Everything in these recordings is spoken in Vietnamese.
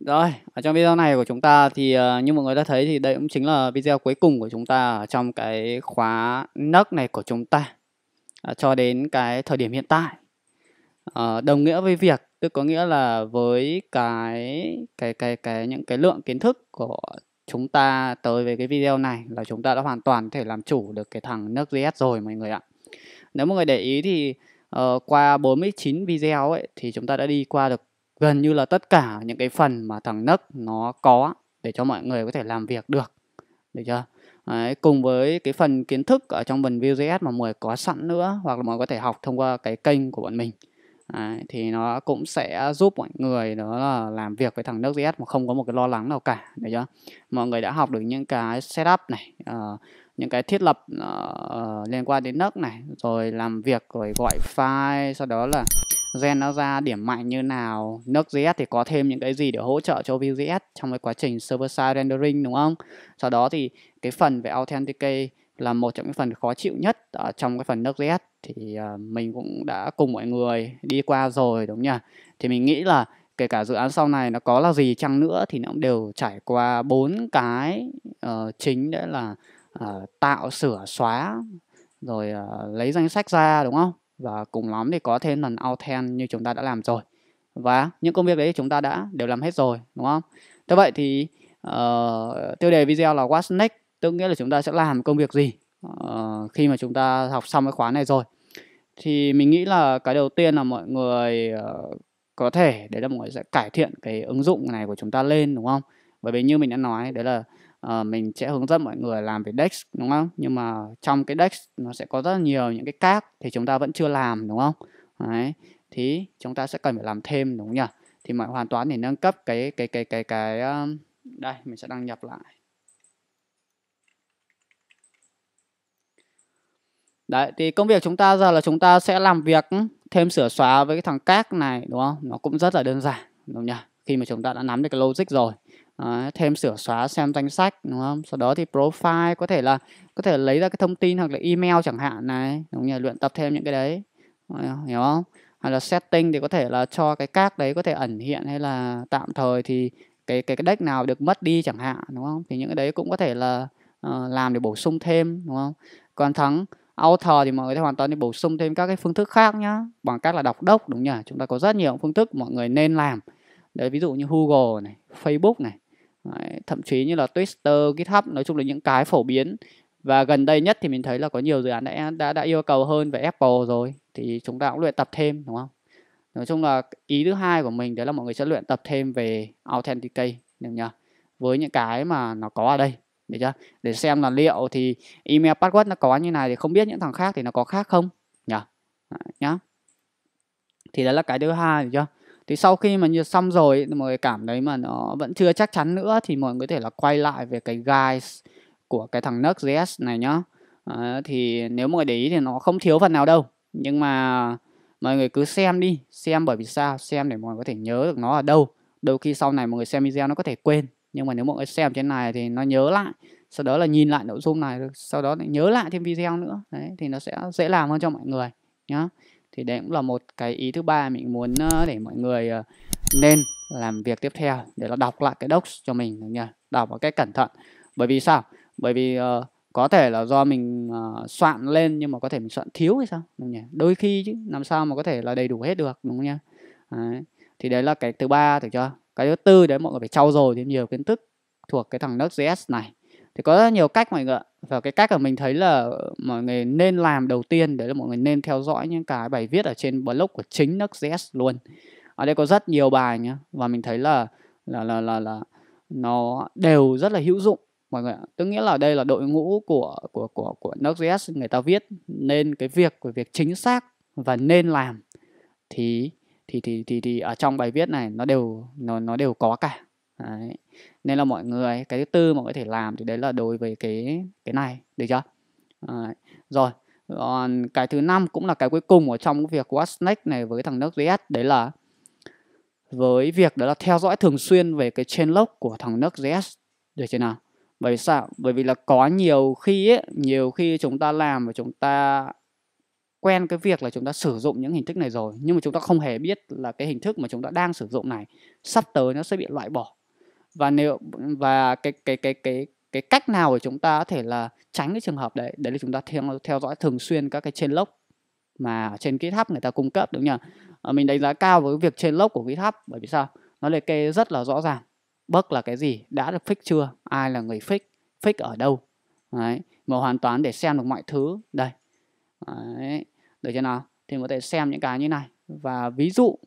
Rồi, ở trong video này của chúng ta thì uh, như mọi người đã thấy thì đây cũng chính là video cuối cùng của chúng ta ở trong cái khóa nấc e này của chúng ta uh, cho đến cái thời điểm hiện tại. Uh, đồng nghĩa với việc tức có nghĩa là với cái cái cái cái những cái lượng kiến thức của chúng ta tới với cái video này là chúng ta đã hoàn toàn thể làm chủ được cái thằng nấc e JS rồi mọi người ạ. Nếu mọi người để ý thì uh, qua 49 video ấy thì chúng ta đã đi qua được gần như là tất cả những cái phần mà thằng nấc nó có để cho mọi người có thể làm việc được được chưa Đấy, cùng với cái phần kiến thức ở trong phần Vue.js mà mọi có sẵn nữa hoặc là mọi có thể học thông qua cái kênh của bọn mình Đấy, thì nó cũng sẽ giúp mọi người đó là làm việc với thằng Nux.js mà không có một cái lo lắng nào cả được chưa mọi người đã học được những cái setup này uh, những cái thiết lập uh, liên quan đến Nux này rồi làm việc rồi gọi file sau đó là gen nó ra điểm mạnh như nào Node.js thì có thêm những cái gì để hỗ trợ cho Vue.js trong cái quá trình server side rendering đúng không sau đó thì cái phần về authenticate là một trong những phần khó chịu nhất ở trong cái phần Node.js thì ờ, mình cũng đã cùng mọi người đi qua rồi đúng nhỉ thì mình nghĩ là kể cả dự án sau này nó có là gì chăng nữa thì nó cũng đều trải qua bốn cái uh, chính đấy là uh, tạo sửa xóa rồi uh, lấy danh sách ra đúng không và cùng lắm thì có thêm lần outend như chúng ta đã làm rồi và những công việc đấy chúng ta đã đều làm hết rồi đúng không thế vậy thì uh, tiêu đề video là what's next tức nghĩa là chúng ta sẽ làm công việc gì uh, khi mà chúng ta học xong cái khóa này rồi thì mình nghĩ là cái đầu tiên là mọi người uh, có thể đấy là mọi người sẽ cải thiện cái ứng dụng này của chúng ta lên đúng không bởi vì như mình đã nói đấy là Ờ, mình sẽ hướng dẫn mọi người làm về dex đúng không nhưng mà trong cái dex nó sẽ có rất nhiều những cái các thì chúng ta vẫn chưa làm đúng không đấy thì chúng ta sẽ cần phải làm thêm đúng không nhỉ thì mọi hoàn toàn để nâng cấp cái cái cái cái cái, cái ờ, um, đây mình sẽ đăng nhập lại Đấy, thì công việc chúng ta giờ là chúng ta sẽ làm việc ừ, thêm sửa xóa với cái thằng các này đúng không? Nó cũng rất là đơn giản đúng không nhỉ? Khi mà chúng ta đã nắm được cái logic rồi. Đấy, ờ, thêm sửa xóa xem danh sách đúng không? Sau đó thì profile có thể là có thể lấy ra cái thông tin hoặc là email chẳng hạn này, đúng nhỉ? Luyện tập thêm những cái đấy. Ờ, hiểu không? hay là setting thì có thể là cho cái các đấy có thể ẩn hiện hay là tạm thời thì cái cái cái deck nào được mất đi chẳng hạn đúng không? Thì những cái đấy cũng có thể là uh, làm để bổ sung thêm đúng không? Còn thắng author thì mọi người hoàn toàn đi bổ sung thêm các cái phương thức khác nhá bằng cách là đọc đốc đúng nhỉ chúng ta có rất nhiều phương thức mọi người nên làm đấy ví dụ như google này facebook này Đấy, thậm chí như là Twitter, GitHub nói chung là những cái phổ biến và gần đây nhất thì mình thấy là có nhiều dự án đã đã, đã yêu cầu hơn về Apple rồi thì chúng ta cũng luyện tập thêm đúng không? Nói chung là ý thứ hai của mình đấy là mọi người sẽ luyện tập thêm về Authenticate được nhỉ? Với những cái mà nó có ở đây để chưa? Để xem là liệu thì email password nó có như này thì không biết những thằng khác thì nó có khác không nhỉ? nhá. Thì đấy là cái thứ hai được chưa? thì sau khi mà như xong rồi mọi người cảm thấy mà nó vẫn chưa chắc chắn nữa thì mọi người có thể là quay lại về cái guides của cái thằng Nux.js này nhá à, thì nếu mọi người để ý thì nó không thiếu phần nào đâu nhưng mà mọi người cứ xem đi xem bởi vì sao xem để mọi người có thể nhớ được nó ở đâu đôi khi sau này mọi người xem video nó có thể quên nhưng mà nếu mọi người xem trên này thì nó nhớ lại sau đó là nhìn lại nội dung này sau đó lại nhớ lại thêm video nữa đấy thì nó sẽ dễ làm hơn cho mọi người nhá thì đấy cũng là một cái ý thứ ba mình muốn ờ, để mọi người ờ, nên làm việc tiếp theo để là đọc lại cái docs cho mình nha đọc một cách cẩn thận bởi vì sao bởi vì uh, có thể là do mình uh, soạn lên nhưng mà có thể mình soạn thiếu hay sao đúng nhỉ? đôi khi chứ làm sao mà có thể là đầy đủ hết được đúng không nhá đấy. thì đấy là cái thứ ba được cho cái thứ tư đấy mọi người phải trau dồi thêm nhiều kiến thức thuộc cái thằng nux này thì có rất nhiều cách mọi người ạ và cái cách mà mình thấy là mọi người nên làm đầu tiên đấy là mọi người nên theo dõi những cái bài viết ở trên blog của chính Nuxt.js luôn ở đây có rất nhiều bài nhá và mình thấy là là là là, là nó đều rất là hữu dụng mọi người Tức nghĩa là đây là đội ngũ của của của của Nuxt.js người ta viết nên cái việc của việc chính xác và nên làm thì thì thì thì thì ở trong bài viết này nó đều nó nó đều có cả đấy. nên là mọi người cái thứ tư mà có thể làm thì đấy là đối với cái cái này được chưa đấy. rồi còn cái thứ năm cũng là cái cuối cùng ở trong việc what's next này với thằng nước js đấy là với việc đó là theo dõi thường xuyên về cái chain log của thằng nước js được chưa nào bởi vì sao bởi vì là có nhiều khi ấy, nhiều khi chúng ta làm và chúng ta quen cái việc là chúng ta sử dụng những hình thức này rồi nhưng mà chúng ta không hề biết là cái hình thức mà chúng ta đang sử dụng này sắp tới nó sẽ bị loại bỏ và nếu và cái cái cái cái cái cách nào của chúng ta có thể là tránh cái trường hợp đấy đấy là chúng ta theo theo dõi thường xuyên các cái trên lốc mà trên GitHub người ta cung cấp đúng không nhỉ? Ờ, mình đánh giá cao với việc trên lốc của GitHub bởi vì sao? Nó liệt kê rất là rõ ràng. Bug là cái gì, đã được fix chưa, ai là người fix, fix ở đâu. Đấy, mà hoàn toàn để xem được mọi thứ. Đây. Đấy, được chưa nào? Thì có thể xem những cái như này và ví dụ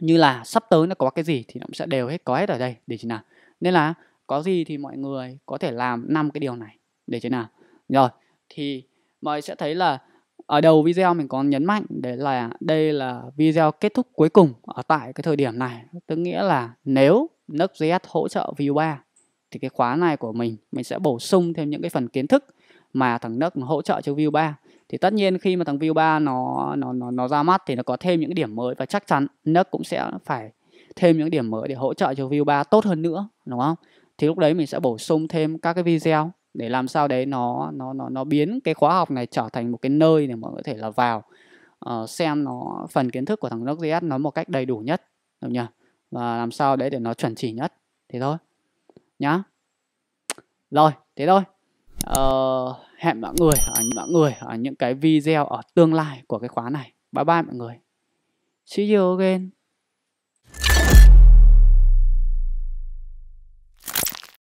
như là sắp tới nó có cái gì thì nó cũng sẽ đều hết có hết ở đây để thế nào nên là có gì thì mọi người có thể làm năm cái điều này để thế nào rồi thì mọi người sẽ thấy là ở đầu video mình có nhấn mạnh để là đây là video kết thúc cuối cùng ở tại cái thời điểm này tức nghĩa là nếu Nux.js hỗ trợ Vue 3 thì cái khóa này của mình mình sẽ bổ sung thêm những cái phần kiến thức mà thằng Nux hỗ trợ cho Vue 3 thì tất nhiên khi mà thằng View 3 nó nó nó nó ra mắt thì nó có thêm những điểm mới và chắc chắn nó cũng sẽ phải thêm những điểm mới để hỗ trợ cho View 3 tốt hơn nữa đúng không? Thì lúc đấy mình sẽ bổ sung thêm các cái video để làm sao đấy nó nó nó nó biến cái khóa học này trở thành một cái nơi để mọi người có thể là vào uh, xem nó phần kiến thức của thằng Nuck.js nó một cách đầy đủ nhất đúng nhỉ? Và làm sao đấy để nó chuẩn chỉ nhất. Thế thôi. Nhá. Rồi, thế thôi. uh, hẹn mọi người ở mọi người ở những cái video ở tương lai của cái khóa này bye bye mọi người see you again